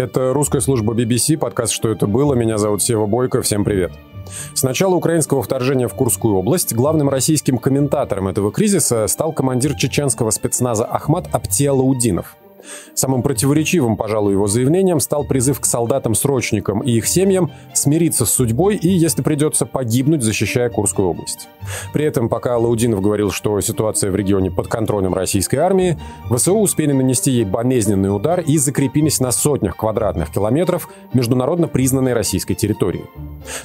Это русская служба BBC, подкаст «Что это было?». Меня зовут Сева Бойко, всем привет. С начала украинского вторжения в Курскую область главным российским комментатором этого кризиса стал командир чеченского спецназа Ахмат Аптиалаудинов. Самым противоречивым, пожалуй, его заявлением стал призыв к солдатам-срочникам и их семьям смириться с судьбой и, если придется, погибнуть, защищая Курскую область. При этом, пока Лаудинов говорил, что ситуация в регионе под контролем российской армии, ВСУ успели нанести ей болезненный удар и закрепились на сотнях квадратных километров международно признанной российской территории.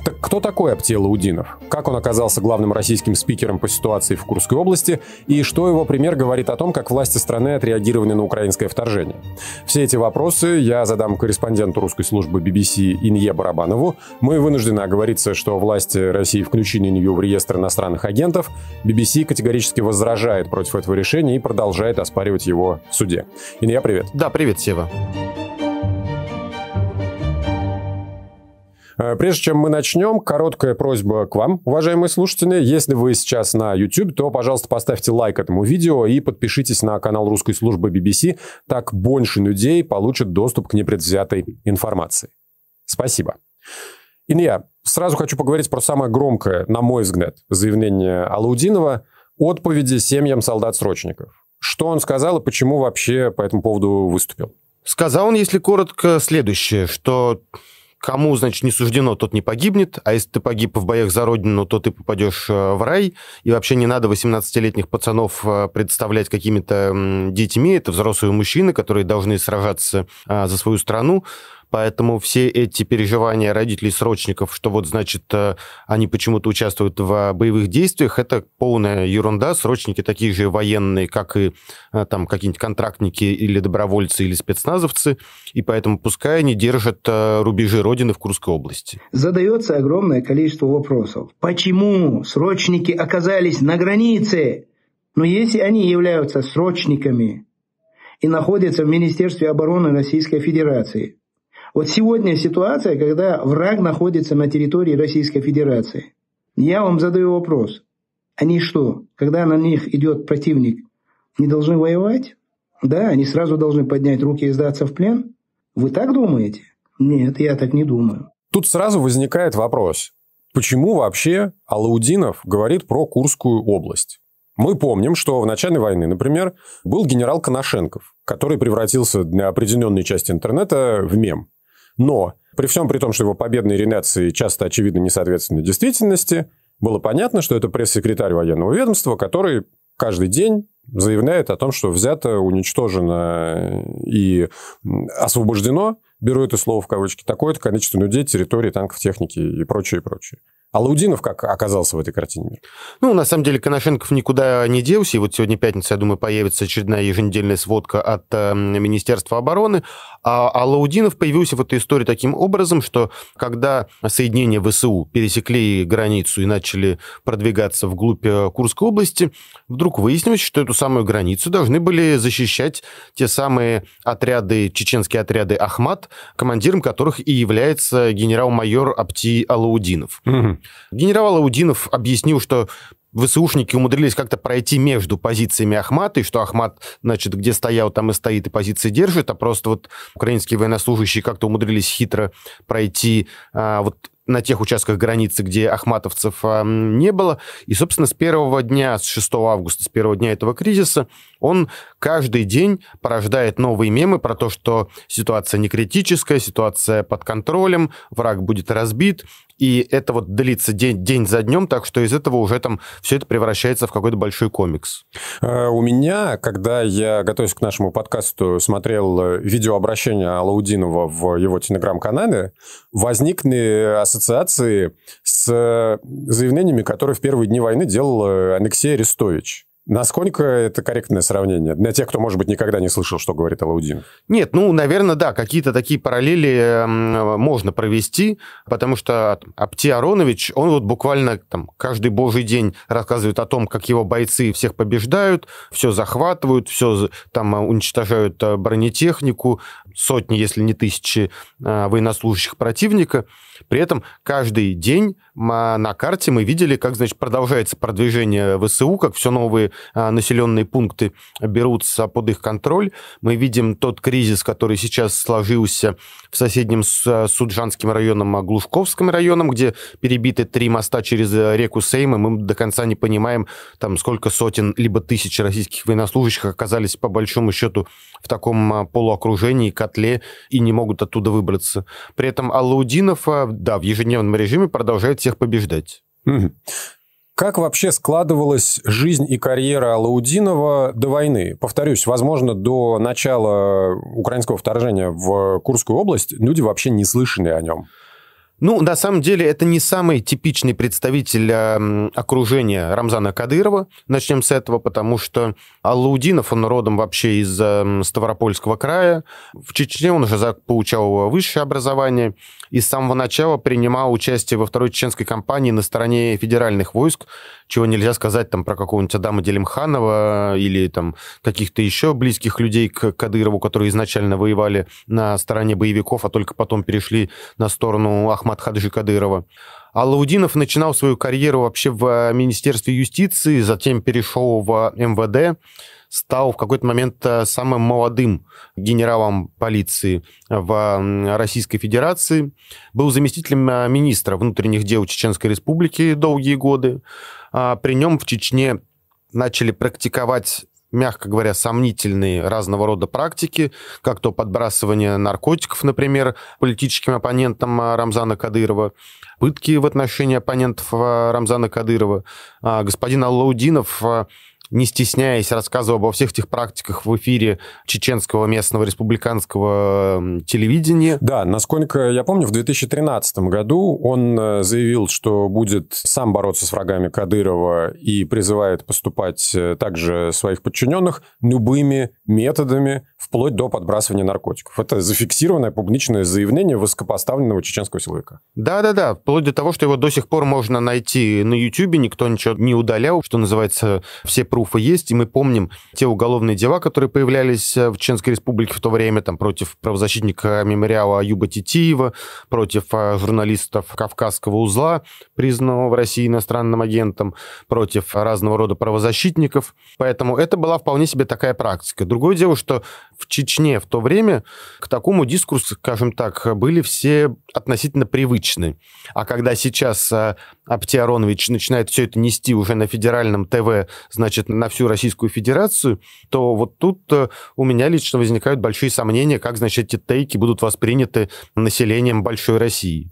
Так кто такой Аптел Лаудинов? Как он оказался главным российским спикером по ситуации в Курской области? И что его пример говорит о том, как власти страны отреагировали на украинское вторжение вторжения? Все эти вопросы я задам корреспонденту русской службы BBC Инье Барабанову. Мы вынуждены оговориться, что власти России включили нее в реестр иностранных агентов. BBC категорически возражает против этого решения и продолжает оспаривать его в суде. Инья, привет. Да, привет, Сева. Э, прежде чем мы начнем, короткая просьба к вам, уважаемые слушатели. Если вы сейчас на YouTube, то, пожалуйста, поставьте лайк этому видео и подпишитесь на канал русской службы BBC. Так больше людей получат доступ к непредвзятой информации. Спасибо. И Илья, сразу хочу поговорить про самое громкое, на мой взгляд, заявление Алаудинова отповеди семьям солдат-срочников. Что он сказал и почему вообще по этому поводу выступил? Сказал он, если коротко, следующее, что кому, значит, не суждено, тот не погибнет, а если ты погиб в боях за родину, то ты попадешь э, в рай, и вообще не надо 18-летних пацанов э, представлять какими-то детьми, это взрослые мужчины, которые должны сражаться э, за свою страну. Поэтому все эти переживания родителей срочников, что вот, значит, э, они почему-то участвуют в э, боевых действиях, это полная ерунда. Срочники такие же военные, как и э, там какие-нибудь контрактники или добровольцы, или спецназовцы. И поэтому пускай они держат рубежи Родины в Курской области. Задается огромное количество вопросов. Почему срочники оказались на границе? Но если они являются срочниками и находятся в Министерстве обороны Российской Федерации, вот сегодня ситуация, когда враг находится на территории Российской Федерации. Я вам задаю вопрос. Они что, когда на них идет противник, не должны воевать? Да, они сразу должны поднять руки и сдаться в плен? Вы так думаете? Нет, я так не думаю. Тут сразу возникает вопрос. Почему вообще Алаудинов говорит про Курскую область? Мы помним, что в начале войны, например, был генерал Коношенков, который превратился для определенной части интернета в мем. Но при всем при том, что его победные ренеции часто, очевидно, не соответствуют действительности, было понятно, что это пресс-секретарь военного ведомства, который каждый день заявляет о том, что взято, уничтожено и освобождено, беру это слово в кавычки, такое-то количество людей, территории, танков, техники и прочее, и прочее. А Лаудинов как оказался в этой картине Ну, на самом деле, Коношенков никуда не делся. И вот сегодня пятница, я думаю, появится очередная еженедельная сводка от э, Министерства обороны. А, а Лаудинов появился в этой истории таким образом, что когда соединения ВСУ пересекли границу и начали продвигаться вглубь э, Курской области, вдруг выяснилось, что эту самую границу должны были защищать те самые отряды, чеченские отряды «Ахмат», командиром которых и является генерал-майор Апти Алаудинов. Угу. Генерал Аудинов объяснил, что ВСУшники умудрились как-то пройти между позициями Ахмата, и что Ахмат, значит, где стоял, там и стоит, и позиции держит, а просто вот украинские военнослужащие как-то умудрились хитро пройти а, вот на тех участках границы, где ахматовцев а, не было. И, собственно, с первого дня, с 6 августа, с первого дня этого кризиса, он каждый день порождает новые мемы про то, что ситуация не критическая, ситуация под контролем, враг будет разбит, и это вот длится день, день за днем, так что из этого уже там все это превращается в какой-то большой комикс. А, у меня, когда я, готовясь к нашему подкасту, смотрел э, видеообращение Алаудинова в его телеграм-канале, возникли ассоциации с э, заявлениями, которые в первые дни войны делал э, Алексей Арестович. Насколько это корректное сравнение для тех, кто, может быть, никогда не слышал, что говорит Алаудин? Нет, ну, наверное, да, какие-то такие параллели эм, можно провести, потому что Апти Аронович, он вот буквально там каждый божий день рассказывает о том, как его бойцы всех побеждают, все захватывают, все там уничтожают э, бронетехнику, сотни, если не тысячи э, военнослужащих противника. При этом каждый день на карте мы видели, как, значит, продолжается продвижение ВСУ, как все новые э, населенные пункты берутся под их контроль. Мы видим тот кризис, который сейчас сложился в соседнем с э, Суджанским районом, Глушковским районом, где перебиты три моста через реку Сейм, и мы до конца не понимаем, там, сколько сотен либо тысяч российских военнослужащих оказались, по большому счету, в таком а, полуокружении, котле, и не могут оттуда выбраться. При этом Аллаудинов, а, да, в ежедневном режиме продолжает всех побеждать. Как вообще складывалась жизнь и карьера Алаудинова до войны? Повторюсь, возможно, до начала украинского вторжения в Курскую область люди вообще не слышали о нем. Ну, на самом деле, это не самый типичный представитель э, окружения Рамзана Кадырова. Начнем с этого, потому что Аллаудинов, он родом вообще из э, Ставропольского края. В Чечне он уже получал высшее образование и с самого начала принимал участие во второй чеченской кампании на стороне федеральных войск, чего нельзя сказать там про какого-нибудь Адама Делимханова а, или там каких-то еще близких людей к Кадырову, которые изначально воевали на стороне боевиков, а только потом перешли на сторону Ахмада от Хаджи Кадырова. Аллаудинов начинал свою карьеру вообще в э, Министерстве юстиции, затем перешел в э, МВД, стал в какой-то момент э, самым молодым генералом полиции в Российской Федерации, был заместителем министра внутренних дел Чеченской Республики долгие годы. А, при нем в Чечне начали практиковать мягко говоря, сомнительные разного рода практики, как то подбрасывание наркотиков, например, политическим оппонентам а, Рамзана Кадырова, пытки в отношении оппонентов а, Рамзана Кадырова. А, господин Аллаудинов не стесняясь, рассказывал обо всех этих практиках в эфире чеченского местного республиканского телевидения. Да, насколько я помню, в 2013 году он э, заявил, что будет сам бороться с врагами Кадырова и призывает поступать э, также своих подчиненных любыми методами, вплоть до подбрасывания наркотиков. Это зафиксированное публичное заявление высокопоставленного чеченского силовика. Да-да-да, вплоть до того, что его до сих пор можно найти на Ютьюбе, никто ничего не удалял, что называется, все пруфы есть, и мы помним те уголовные дела, которые появлялись э, в Чеченской Республике в то время, там, против правозащитника мемориала Юба Титиева, против э, журналистов Кавказского узла, признанного в России иностранным агентом, против разного рода правозащитников. Поэтому это была вполне себе такая практика. Другое дело, что в Чечне в то время к такому дискурсу, скажем так, были все относительно привычны. А когда сейчас э, Аптиаронович начинает все это нести уже на федеральном ТВ, значит, будет на всю Российскую Федерацию, то вот тут э, у меня лично возникают большие сомнения, как, значит, эти тейки будут восприняты населением большой России.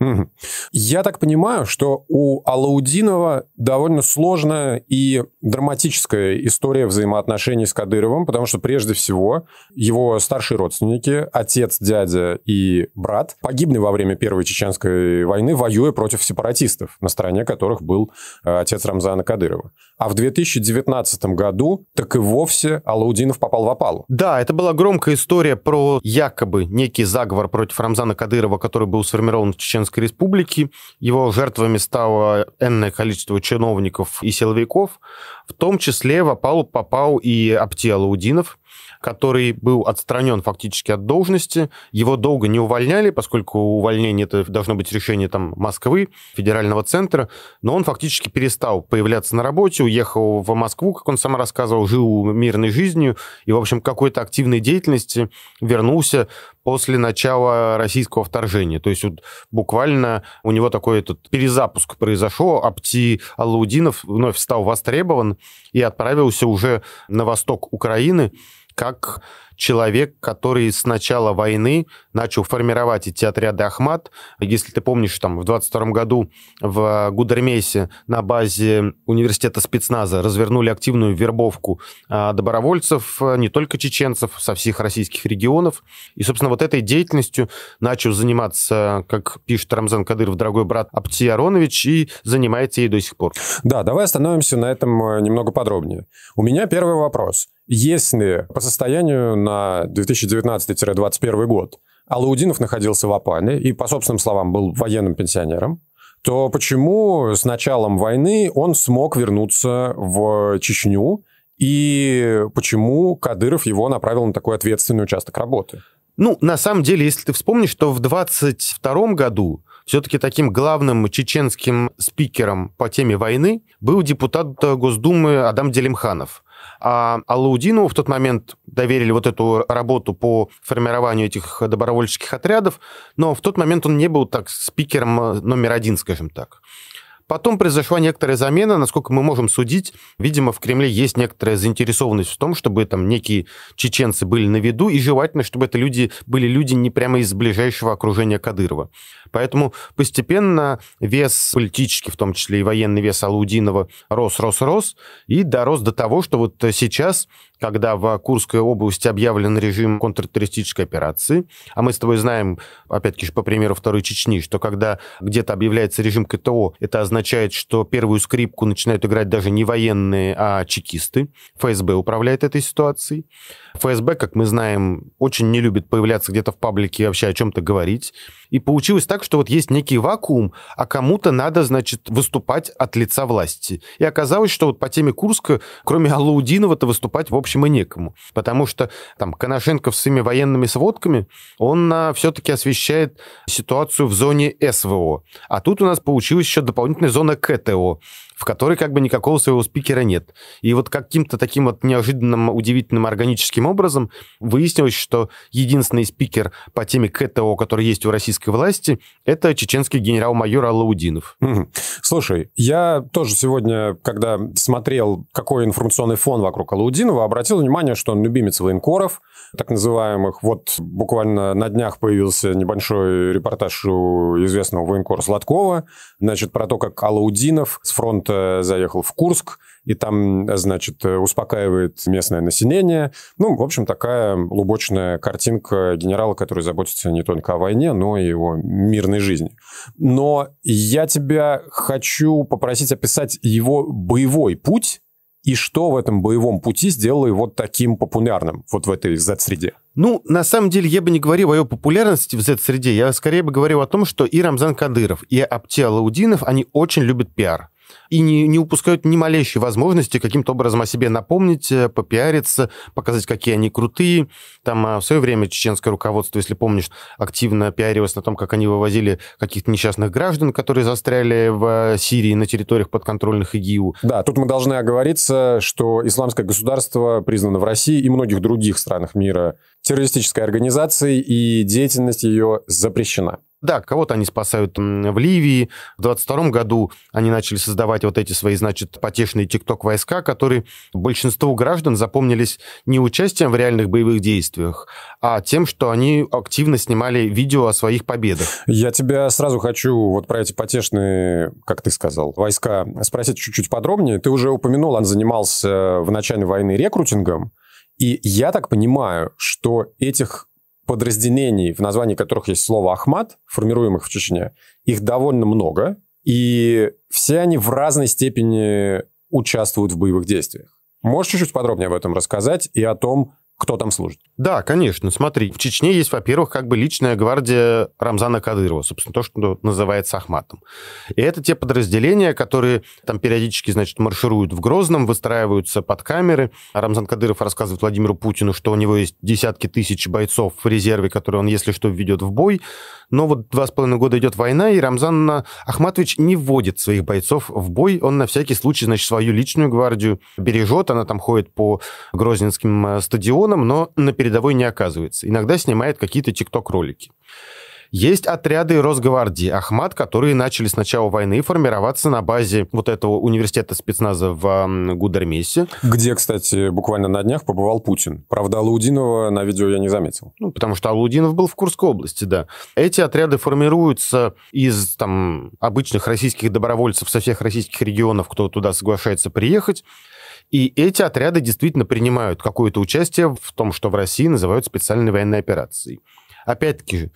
Я так понимаю, что у Алаудинова довольно сложная и драматическая история взаимоотношений с Кадыровым, потому что прежде всего его старшие родственники, отец, дядя и брат, погибли во время Первой Чеченской войны, воюя против сепаратистов, на стороне которых был э, отец Рамзана Кадырова. А в 2019 2014 году, так и вовсе Алаудинов попал в опалу. Да, это была громкая история про якобы некий заговор против Рамзана Кадырова, который был сформирован в Чеченской Республике. Его жертвами стало энное количество чиновников и силовиков. В том числе в опалу попал и Апти Алаудинов, который был отстранен фактически от должности. Его долго не увольняли, поскольку увольнение это должно быть решение там Москвы, федерального центра, но он фактически перестал появляться на работе, уехал в Москву, как он сам рассказывал, жил мирной жизнью и, в общем, какой-то активной деятельности вернулся после начала российского вторжения. То есть вот буквально у него такой этот перезапуск произошел, Апти Аллаудинов вновь стал востребован и отправился уже на восток Украины, как человек, который с начала войны начал формировать эти отряды Ахмат. Если ты помнишь, там в 22 году в Гудермесе на базе университета спецназа развернули активную вербовку а, добровольцев, а, не только чеченцев, со всех российских регионов. И, собственно, вот этой деятельностью начал заниматься, как пишет Рамзан Кадыров, дорогой брат Апти Аронович, и занимается ей до сих пор. Да, давай остановимся на этом э, немного подробнее. У меня первый вопрос. Если по состоянию на 2019-2021 год Алаудинов находился в Апале и, по собственным словам, был военным пенсионером, то почему с началом войны он смог вернуться в Чечню и почему Кадыров его направил на такой ответственный участок работы? Ну, на самом деле, если ты вспомнишь, то в 22 году все-таки таким главным чеченским спикером по теме войны был депутат Госдумы Адам Делимханов. А Алаудину в тот момент доверили вот эту работу по формированию этих добровольческих отрядов, но в тот момент он не был так спикером э, номер один, скажем так. Потом произошла некоторая замена, насколько мы можем судить. Видимо, в Кремле есть некоторая заинтересованность в том, чтобы там некие чеченцы были на виду, и желательно, чтобы это люди, были люди не прямо из ближайшего окружения Кадырова. Поэтому постепенно вес политический, в том числе и военный вес Алудинова рос, рос, рос, и дорос до того, что вот сейчас, когда в Курской области объявлен режим контртеррористической операции, а мы с тобой знаем, опять-таки по примеру Второй Чечни, что когда где-то объявляется режим КТО, это означает, что первую скрипку начинают играть даже не военные, а чекисты. ФСБ управляет этой ситуацией. ФСБ, как мы знаем, очень не любит появляться где-то в паблике и вообще о чем-то говорить. И получилось так, что вот есть некий вакуум, а кому-то надо, значит, выступать от лица власти. И оказалось, что вот по теме Курска, кроме Аллаудинова-то выступать, в общем, и некому. Потому что там Коношенко с своими военными сводками, он а, все-таки освещает ситуацию в зоне СВО. А тут у нас получилась еще дополнительная зона КТО в которой как бы никакого своего спикера нет. И вот каким-то таким вот неожиданным, удивительным органическим образом выяснилось, что единственный спикер по теме КТО, который есть у российской власти, это чеченский генерал-майор Аллаудинов. Угу. Слушай, я тоже сегодня, когда смотрел, какой информационный фон вокруг Аллаудинова, обратил внимание, что он любимец военкоров, так называемых. Вот буквально на днях появился небольшой репортаж у известного военкора Сладкова, значит, про то, как Аллаудинов с фронта почему-то заехал в Курск, и там, значит, успокаивает местное население. Ну, в общем, такая лубочная картинка генерала, который заботится не только о войне, но и о мирной жизни. Но я тебя хочу попросить описать его боевой путь, и что в этом боевом пути сделало его таким популярным вот в этой Z-среде? Ну, на самом деле, я бы не говорил о его популярности в Z-среде, я скорее бы говорил о том, что и Рамзан Кадыров, и Апти Алаудинов, они очень любят пиар и не, не упускают ни малейшей возможности каким-то образом о себе напомнить, э, попиариться, показать, какие они крутые. Там а, в свое время чеченское руководство, если помнишь, активно пиарилось на том, как они вывозили каких-то несчастных граждан, которые застряли в э, Сирии на территориях подконтрольных ИГИУ. Да, тут мы должны оговориться, что исламское государство признано в России и многих других странах мира террористической организацией, и деятельность ее запрещена. Да, кого-то они спасают в Ливии. В 22 году они начали создавать вот эти свои, значит, потешные тикток-войска, которые большинству граждан запомнились не участием в реальных боевых действиях, а тем, что они активно снимали видео о своих победах. Я тебя сразу хочу вот про эти потешные, как ты сказал, войска спросить чуть-чуть подробнее. Ты уже упомянул, он занимался э, в начале войны рекрутингом. И я так понимаю, что этих подразделений, в названии которых есть слово «Ахмат», формируемых в Чечне, их довольно много, и все они в разной степени участвуют в боевых действиях. Можешь чуть-чуть подробнее об этом рассказать и о том, кто там служит. Да, конечно. Смотри, в Чечне есть, во-первых, как бы личная гвардия Рамзана Кадырова, собственно, то, что называется Ахматом. И это те подразделения, которые там периодически, значит, маршируют в Грозном, выстраиваются под камеры. А Рамзан Кадыров рассказывает Владимиру Путину, что у него есть десятки тысяч бойцов в резерве, которые он, если что, введет в бой. Но вот два с половиной года идет война, и Рамзан Ахматович не вводит своих бойцов в бой. Он на всякий случай, значит, свою личную гвардию бережет. Она там ходит по грозненским э, стадионам, регионам, но на передовой не оказывается. Иногда снимает какие-то тикток-ролики. Есть отряды Росгвардии «Ахмат», которые начали с начала войны формироваться на базе вот этого университета спецназа в Гудермесе. Где, кстати, буквально на днях побывал Путин. Правда, Алаудинова на видео я не заметил. Ну, потому что Алаудинов был в Курской области, да. Эти отряды формируются из там, обычных российских добровольцев со всех российских регионов, кто туда соглашается приехать. И эти отряды действительно принимают какое-то участие в том, что в России называют специальной военной операцией. Опять-таки,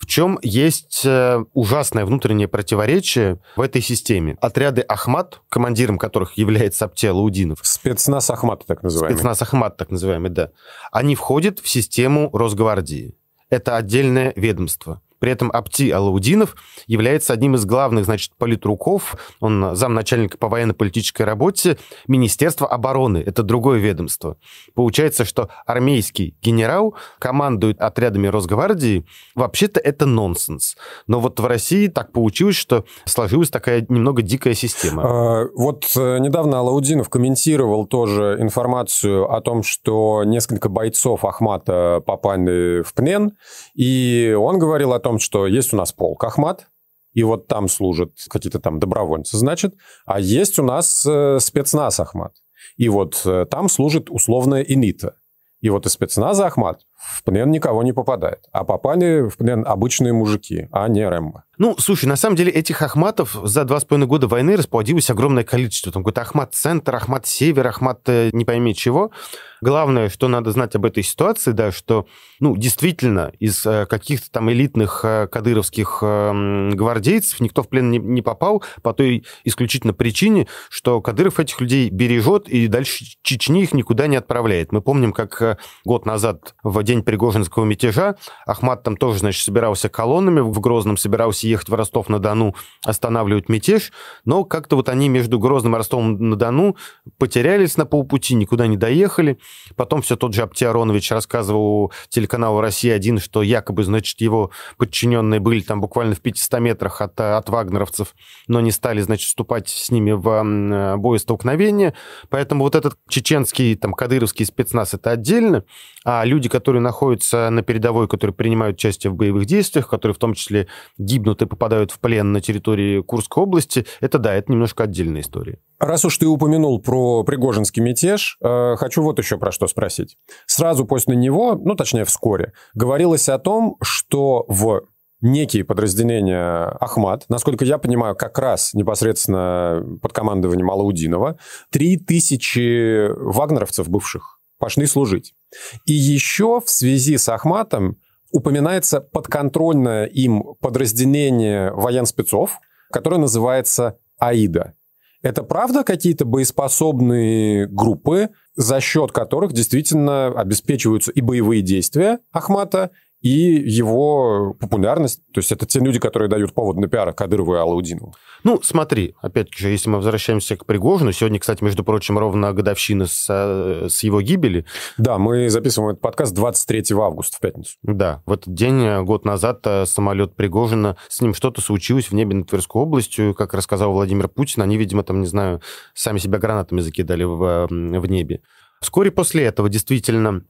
в чем есть э, ужасное внутреннее противоречие в этой системе? Отряды Ахмат, командиром которых является Аптел Лаудинов. Спецназ Ахмата, так называемый. Спецназ Ахмат, так называемый, да. Они входят в систему Росгвардии. Это отдельное ведомство. При этом Апти Алаудинов является одним из главных, значит, политруков, он замначальника по военно-политической работе Министерства обороны, это другое ведомство. Получается, что армейский генерал командует отрядами Росгвардии, вообще-то это нонсенс. Но вот в России так получилось, что сложилась такая немного дикая система. А, вот э, недавно Алаудинов комментировал тоже информацию о том, что несколько бойцов Ахмата попали в плен, и он говорил о том, том, что есть у нас полк Ахмат, и вот там служат какие-то там добровольцы, значит, а есть у нас э, спецназ Ахмат, и вот э, там служит условная элита. И вот из спецназа Ахмат в плен никого не попадает. А попали в плен обычные мужики, а не Рэмбо. Ну, слушай, на самом деле этих Ахматов за два с половиной года войны расплодилось огромное количество. Там какой-то Ахмат-центр, Ахмат-север, Ахмат э, не пойми чего. Главное, что надо знать об этой ситуации, да, что, ну, действительно, из э, каких-то там элитных э, кадыровских гвардейцев никто в плен не, не попал по той исключительно причине, что Кадыров этих людей бережет и дальше Чечни их никуда не отправляет. Мы помним, как год назад в день день Пригожинского мятежа. Ахмат там тоже, значит, собирался колоннами в Грозном, собирался ехать в Ростов-на-Дону останавливать мятеж, но как-то вот они между Грозным и Ростовом-на-Дону потерялись на полпути, никуда не доехали. Потом все тот же Аптиаронович рассказывал телеканалу «Россия-1», что якобы, значит, его подчиненные были там буквально в 500 метрах от, от вагнеровцев, но не стали, значит, вступать с ними в бой столкновения. Поэтому вот этот чеченский, там, кадыровский спецназ, это отдельно, а люди, которые находятся на передовой, которые принимают участие в боевых действиях, которые в том числе гибнут и попадают в плен на территории Курской области, это да, это немножко отдельная история. Раз уж ты упомянул про Пригожинский мятеж, э, хочу вот еще про что спросить. Сразу после него, ну точнее вскоре, говорилось о том, что в некие подразделения Ахмат, насколько я понимаю, как раз непосредственно под командованием Алаудинова, тысячи вагнеровцев бывших пошли служить. И еще в связи с Ахматом упоминается подконтрольное им подразделение военспецов, которое называется АИДа. Это правда какие-то боеспособные группы, за счет которых действительно обеспечиваются и боевые действия Ахмата, и его популярность. То есть это те люди, которые дают повод на пиара Кадырову и Алаудинову. Ну, смотри, опять же, если мы возвращаемся к Пригожину, сегодня, кстати, между прочим, ровно годовщина с, э, с его гибели. Да, мы записываем этот подкаст 23 августа, в пятницу. Да, в этот день, э, год назад, э, самолет Пригожина, с ним что-то случилось в небе над Тверской областью, как рассказал Владимир Путин, они, видимо, там, не знаю, сами себя гранатами закидали в, в небе. Вскоре после этого действительно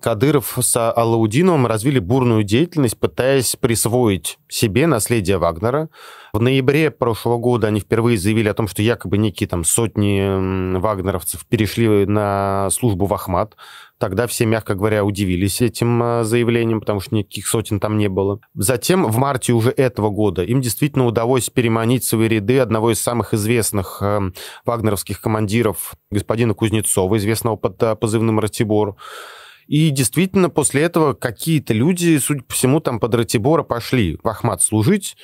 Кадыров с Алаудиновым развили бурную деятельность, пытаясь присвоить себе наследие Вагнера. В ноябре прошлого года они впервые заявили о том, что якобы некие там сотни вагнеровцев перешли на службу в Ахмат. Тогда все, мягко говоря, удивились этим э, заявлением, потому что никаких сотен там не было. Затем, в марте уже этого года, им действительно удалось переманить в свои ряды одного из самых известных э, вагнеровских командиров, господина Кузнецова, известного под э, позывным «Ратибор». И действительно, после этого какие-то люди, судя по всему, там под Ратибора пошли в Ахмат служить.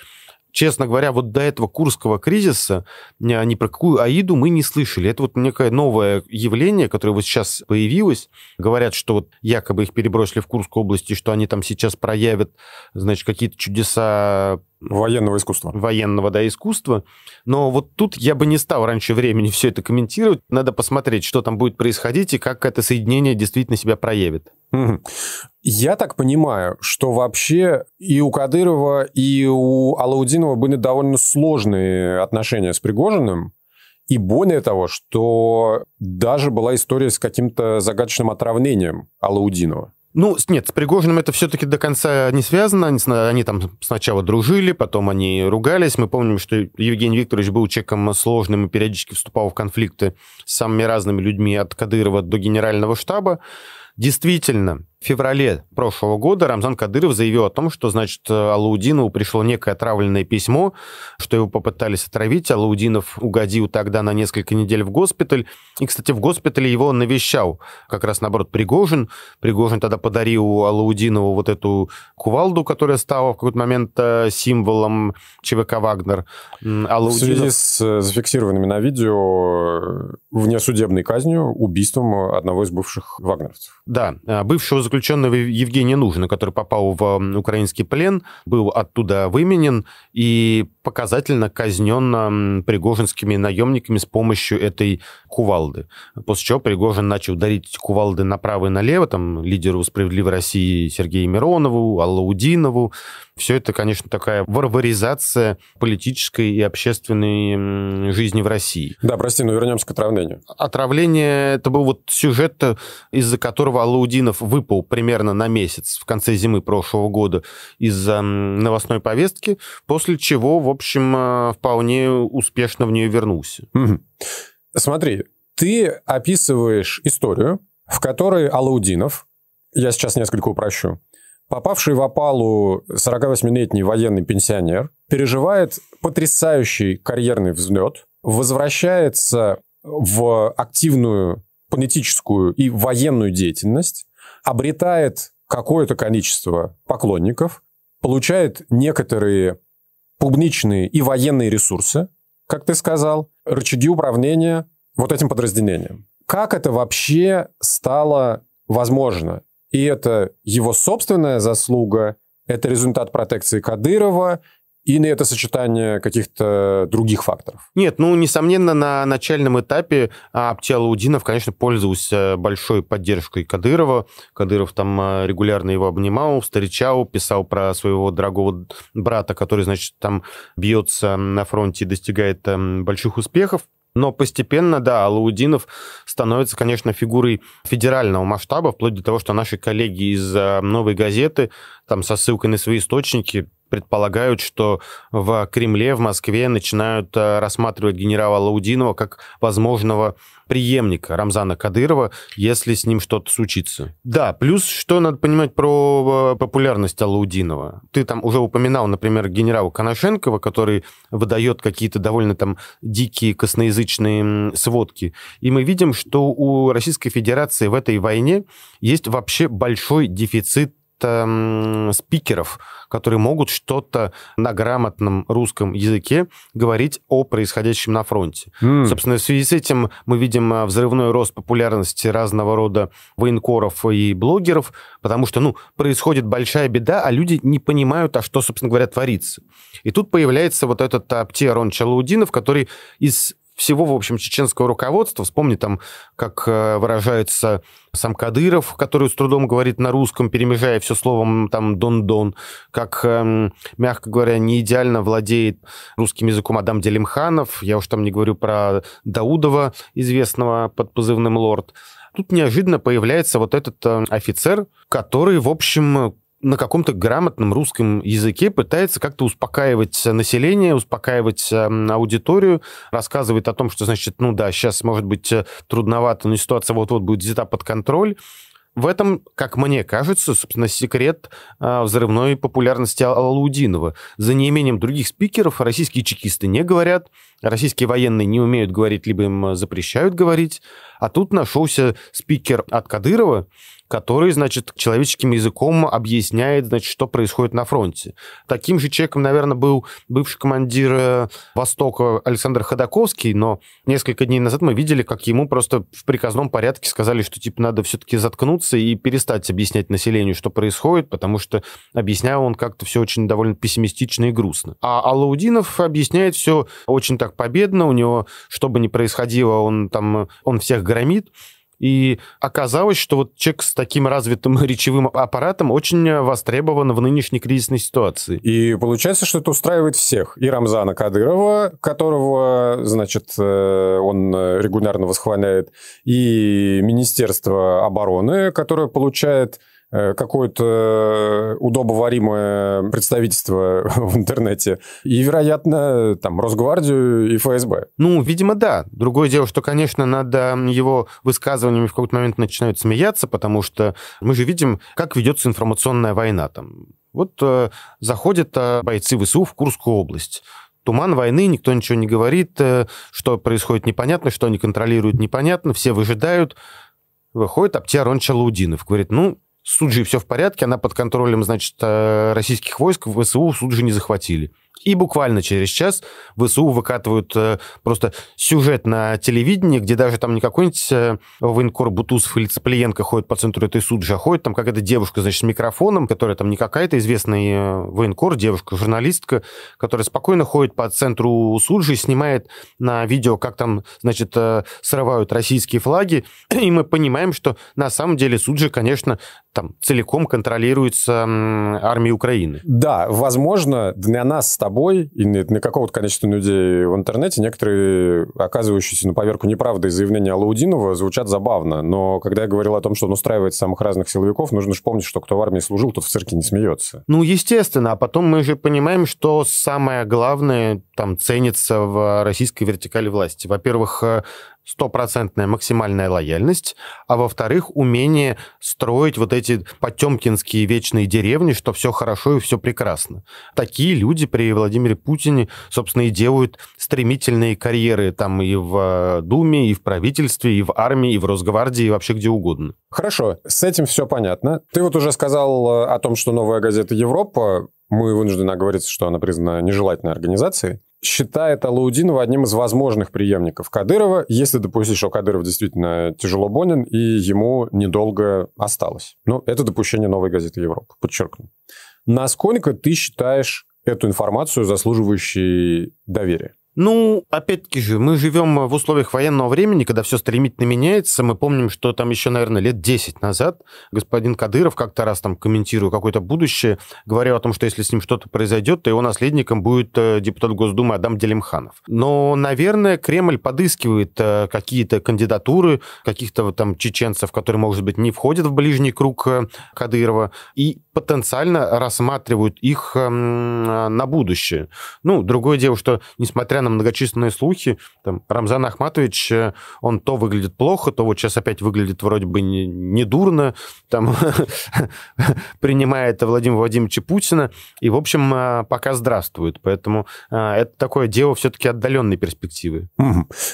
Честно говоря, вот до этого курского кризиса э, ни про какую Аиду мы не слышали. Это вот некое новое явление, которое вот сейчас появилось. Говорят, что вот якобы их перебросили в Курскую область, и что они там сейчас проявят, значит, какие-то чудеса Военного искусства. Военного, да, искусства. Но вот тут я бы не стал раньше времени все это комментировать. Надо посмотреть, что там будет происходить и как это соединение действительно себя проявит. Я так понимаю, что вообще и у Кадырова, и у Алаудинова были довольно сложные отношения с Пригожиным. И более того, что даже была история с каким-то загадочным отравлением Алаудинова. Ну, нет, с Пригожиным это все-таки до конца не связано. Они, они там сначала дружили, потом они ругались. Мы помним, что Евгений Викторович был человеком сложным и периодически вступал в конфликты с самыми разными людьми, от Кадырова до генерального штаба. Действительно, феврале прошлого года Рамзан Кадыров заявил о том, что, значит, Алаудинову пришло некое отравленное письмо, что его попытались отравить. Алаудинов угодил тогда на несколько недель в госпиталь. И, кстати, в госпитале его навещал как раз, наоборот, Пригожин. Пригожин тогда подарил Алаудинову вот эту кувалду, которая стала в какой-то момент э, символом ЧВК «Вагнер». Алаудинов... В связи с э, зафиксированными на видео э, внесудебной казнью, убийством одного из бывших вагнеровцев. Да, бывшего заключенного Евгения Нужина, который попал в украинский плен, был оттуда выменен и показательно казнен пригожинскими наемниками с помощью этой кувалды. После чего Пригожин начал дарить кувалды направо и налево, там, лидеру «Справедливой России» Сергею Миронову, Аллаудинову. Все это, конечно, такая варваризация политической и общественной жизни в России. Да, прости, но вернемся к отравлению. Отравление — это был вот сюжет, э, из-за которого Аллаудинов выпал примерно на месяц в конце зимы прошлого года из-за новостной повестки, после чего, в общем, э, вполне успешно в нее вернулся. Смотри, ты описываешь историю, в которой Алаудинов, я сейчас несколько упрощу, попавший в опалу 48-летний военный пенсионер, переживает потрясающий карьерный взлет, возвращается в активную политическую и военную деятельность, обретает какое-то количество поклонников, получает некоторые публичные и военные ресурсы, как ты сказал, рычаги управления вот этим подразделением. Как это вообще стало возможно? И это его собственная заслуга, это результат протекции Кадырова, и на это сочетание каких-то других факторов? Нет, ну, несомненно, на начальном этапе Аптиалаудинов, конечно, пользовался большой поддержкой Кадырова. Кадыров там а, регулярно его обнимал, встречал, писал про своего дорогого брата, который, значит, там бьется на фронте и достигает эм, больших успехов. Но постепенно, да, Алаудинов становится, конечно, фигурой федерального масштаба, вплоть до того, что наши коллеги из а, «Новой газеты», там со ссылкой на свои источники, предполагают, что в Кремле, в Москве начинают э, рассматривать генерала Лаудинова как возможного преемника Рамзана Кадырова, если с ним что-то случится. Да, плюс что надо понимать про э, популярность Алаудинова. Ты там уже упоминал, например, генерала Коношенкова, который выдает какие-то довольно там дикие косноязычные сводки. И мы видим, что у Российской Федерации в этой войне есть вообще большой дефицит э, спикеров, которые могут что-то на грамотном русском языке говорить о происходящем на фронте. Mm. Собственно, в связи с этим мы видим а, взрывной рост популярности разного рода военкоров и блогеров, потому что, ну, происходит большая беда, а люди не понимают, а что, собственно говоря, творится. И тут появляется вот этот Аптиарон Чалаудинов, который из всего, в общем, чеченского руководства. Вспомни там, как э, выражается сам Кадыров, который с трудом говорит на русском, перемежая все словом там «дон-дон», как, эм, мягко говоря, не идеально владеет русским языком Адам Делимханов, я уж там не говорю про Даудова, известного под позывным «Лорд». Тут неожиданно появляется вот этот э, офицер, который, в общем, на каком-то грамотном русском языке пытается как-то успокаивать население, успокаивать э, аудиторию, рассказывает о том, что, значит, ну да, сейчас, может быть, э, трудновато, но ситуация вот-вот будет взята под контроль. В этом, как мне кажется, собственно, секрет э, взрывной популярности Алаудинова. За неимением других спикеров российские чекисты не говорят, российские военные не умеют говорить, либо им э, запрещают говорить. А тут нашелся спикер от Кадырова, который, значит, человеческим языком объясняет, значит, что происходит на фронте. Таким же человеком, наверное, был бывший командир э, Востока Александр Ходаковский, но несколько дней назад мы видели, как ему просто в приказном порядке сказали, что, типа, надо все-таки заткнуться и перестать объяснять населению, что происходит, потому что объяснял он как-то все очень довольно пессимистично и грустно. А Алаудинов объясняет все очень так так победно, у него, что бы ни происходило, он там, он всех громит. И оказалось, что вот человек с таким развитым речевым аппаратом очень востребован в нынешней кризисной ситуации. И получается, что это устраивает всех. И Рамзана Кадырова, которого, значит, э, он регулярно восхваляет, и Министерство обороны, которое получает Э, какое-то э, удобоваримое представительство в интернете. И, вероятно, там, Росгвардию и ФСБ. Ну, видимо, да. Другое дело, что, конечно, надо э, его высказываниями в какой-то момент начинают смеяться, потому что мы же видим, как ведется информационная война там. Вот э, заходят э, бойцы ВСУ в Курскую область туман войны, никто ничего не говорит, что происходит непонятно, что они контролируют непонятно, все выжидают. Выходит Аптиар Челаудинов, говорит, ну, Суджи все в порядке, она под контролем, значит, э, российских войск, ВСУ Суджи не захватили. И буквально через час ВСУ выкатывают э, просто сюжет на телевидении, где даже там не какой-нибудь э, военкор Бутусов или Цеплиенко ходит по центру этой суджи, а ходит там какая-то девушка, значит, с микрофоном, которая там не какая-то известная э, военкор, девушка, журналистка, которая спокойно ходит по центру суджи и снимает на видео, как там, значит, срывают российские флаги. И мы понимаем, что на самом деле суджи, конечно, там целиком контролируется армией Украины. Да, возможно, для нас тобой и на какого-то количества людей в интернете некоторые, оказывающиеся на поверку неправдой заявления Алаудинова, звучат забавно. Но когда я говорил о том, что он устраивает самых разных силовиков, нужно же помнить, что кто в армии служил, тот в цирке не смеется. Ну, естественно. А потом мы же понимаем, что самое главное там ценится в российской вертикали власти. Во-первых, э, стопроцентная максимальная лояльность, а во-вторых, умение строить вот эти потемкинские вечные деревни, что все хорошо и все прекрасно. Такие люди при Владимире Путине, собственно, и делают стремительные карьеры там и в э, Думе, и в правительстве, и в армии, и в Росгвардии, и вообще где угодно. Хорошо, с этим все понятно. Ты вот уже сказал э, о том, что новая газета «Европа» мы вынуждены оговориться, что она признана нежелательной организацией считает Алаудинова одним из возможных преемников Кадырова, если допустить, что Кадыров действительно тяжело болен и ему недолго осталось. Ну, это допущение новой газеты Европы, подчеркну. Насколько ты считаешь эту информацию заслуживающей доверия? Ну, опять-таки же, мы живем в условиях военного времени, когда все стремительно меняется. Мы помним, что там еще, наверное, лет 10 назад господин Кадыров как-то раз там комментируя какое-то будущее, говорил о том, что если с ним что-то произойдет, то его наследником будет э, депутат Госдумы Адам Делимханов. Но, наверное, Кремль подыскивает э, какие-то кандидатуры каких-то там чеченцев, которые, может быть, не входят в ближний круг э, Кадырова, и потенциально рассматривают их эм, на будущее. Ну, другое дело, что, несмотря несмотря на многочисленные слухи, там, Рамзан Ахматович, э, он то выглядит плохо, то вот сейчас опять выглядит вроде бы не, не дурно, там, принимает Владимира Владимировича Путина, и, в общем, э, пока здравствует. Поэтому э, это такое дело все-таки отдаленной перспективы.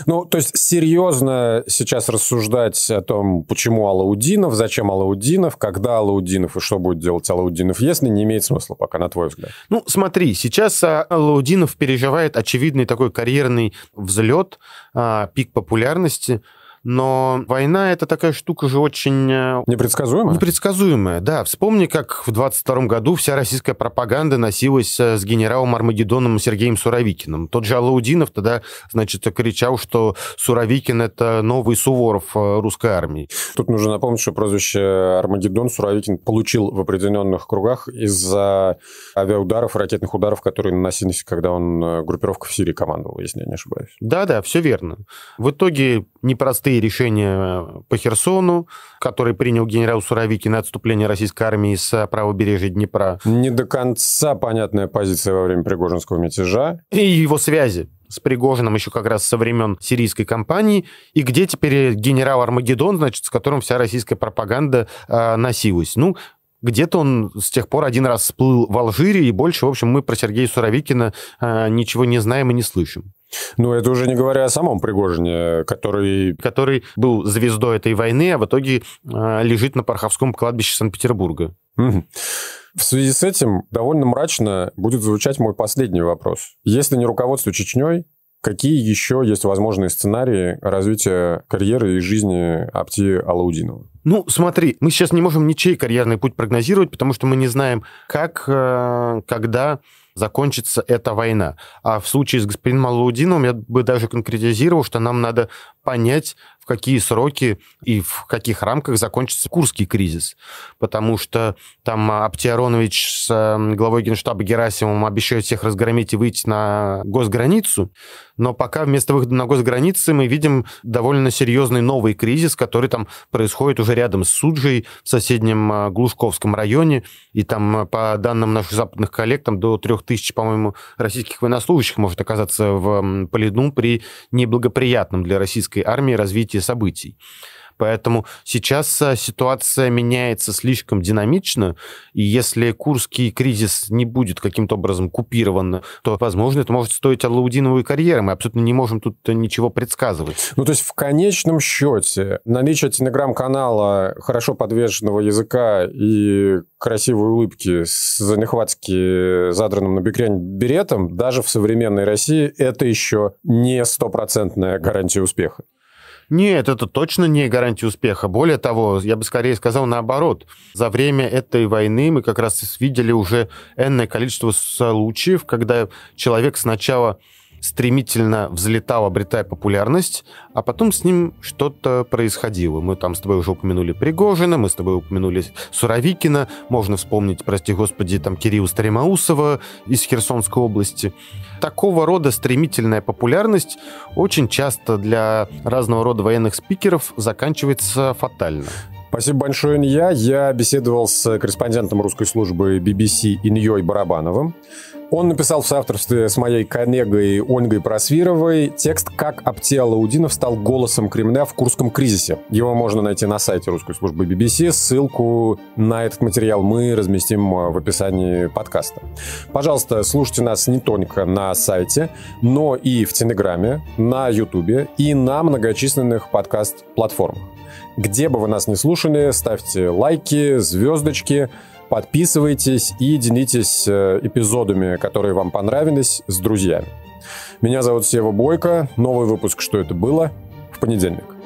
Ну, то есть серьезно сейчас рассуждать о том, почему Алаудинов, зачем Алаудинов, когда Алаудинов и что будет делать Алаудинов, если не имеет смысла пока, на твой взгляд. Ну, смотри, сейчас Алаудинов переживает очевидный такой такой карьерный взлет, а, пик популярности – но война это такая штука же очень... Э, непредсказуемая? Непредсказуемая, да. Вспомни, как в 22 году вся российская пропаганда носилась э, с генералом Армагеддоном Сергеем Суровикиным. Тот же Алаудинов тогда, значит, кричал, что Суровикин это новый Суворов э, русской армии. Тут нужно напомнить, что прозвище Армагеддон Суровикин получил в определенных кругах из-за авиаударов ракетных ударов, которые наносились, когда он группировка в Сирии командовал, если я не ошибаюсь. Да-да, все верно. В итоге непростые решения э, по Херсону, который принял генерал Суровикин на отступление российской армии с э, правобережья Днепра. Не до конца понятная позиция во время Пригожинского мятежа. И его связи с Пригожином еще как раз со времен сирийской кампании, и где теперь э, генерал Армагеддон, значит, с которым вся российская пропаганда э, носилась. Ну, где-то он с тех пор один раз всплыл в Алжире, и больше, в общем, мы про Сергея Суровикина э, ничего не знаем и не слышим. Ну, это уже не говоря о самом Пригожине, который... Который был звездой этой войны, а в итоге э, лежит на Парховском кладбище Санкт-Петербурга. В связи с этим довольно мрачно будет звучать мой последний вопрос. Если не руководство Чечней, Какие еще есть возможные сценарии развития карьеры и жизни Апти Алаудинова? Ну, смотри, мы сейчас не можем ничей карьерный путь прогнозировать, потому что мы не знаем, как, э, когда закончится эта война. А в случае с господином Алаудиновым я бы даже конкретизировал, что нам надо понять, какие сроки и в каких рамках закончится Курский кризис. Потому что там Аптиаронович с эм, главой генштаба Герасимовым обещают всех разгромить и выйти на госграницу. Но пока вместо выхода на госграницы мы видим довольно серьезный новый кризис, который там происходит уже рядом с Суджей, в соседнем э, Глушковском районе. И там, э, по данным наших западных коллег, там до трех тысяч, по-моему, российских военнослужащих может оказаться в Полидну при неблагоприятном для российской армии развитии развитие событий. Поэтому сейчас э, ситуация меняется слишком динамично, и если курский кризис не будет каким-то образом купирован, то, возможно, это может стоить Аллаудиновой карьеры. Мы абсолютно не можем тут э, ничего предсказывать. Ну, то есть в конечном счете наличие телеграм-канала хорошо подвешенного языка и красивой улыбки с занехватски задранным на бекрень беретом даже в современной России это еще не стопроцентная гарантия успеха. Нет, это точно не гарантия успеха. Более того, я бы скорее сказал наоборот. За время этой войны мы как раз видели уже энное количество случаев, когда человек сначала стремительно взлетал, обретая популярность, а потом с ним что-то происходило. Мы там с тобой уже упомянули Пригожина, мы с тобой упомянули Суровикина, можно вспомнить, прости господи, там Кирилл Старимаусова из Херсонской области. Такого рода стремительная популярность очень часто для разного рода военных спикеров заканчивается фатально. Спасибо большое, Илья. Я беседовал с корреспондентом русской службы BBC Иньей Барабановым. Он написал в соавторстве с моей коллегой Ольгой Просвировой текст «Как Аптия Лаудинов стал голосом Кремля в Курском кризисе». Его можно найти на сайте русской службы BBC. Ссылку на этот материал мы разместим э, в описании подкаста. Пожалуйста, слушайте нас не только на сайте, но и в Телеграме, на Ютубе и на многочисленных подкаст-платформах. Где бы вы нас не слушали, ставьте лайки, звездочки, подписывайтесь и делитесь э, эпизодами, которые вам понравились, с друзьями. Меня зовут Сева Бойко. Новый выпуск «Что это было?» в понедельник.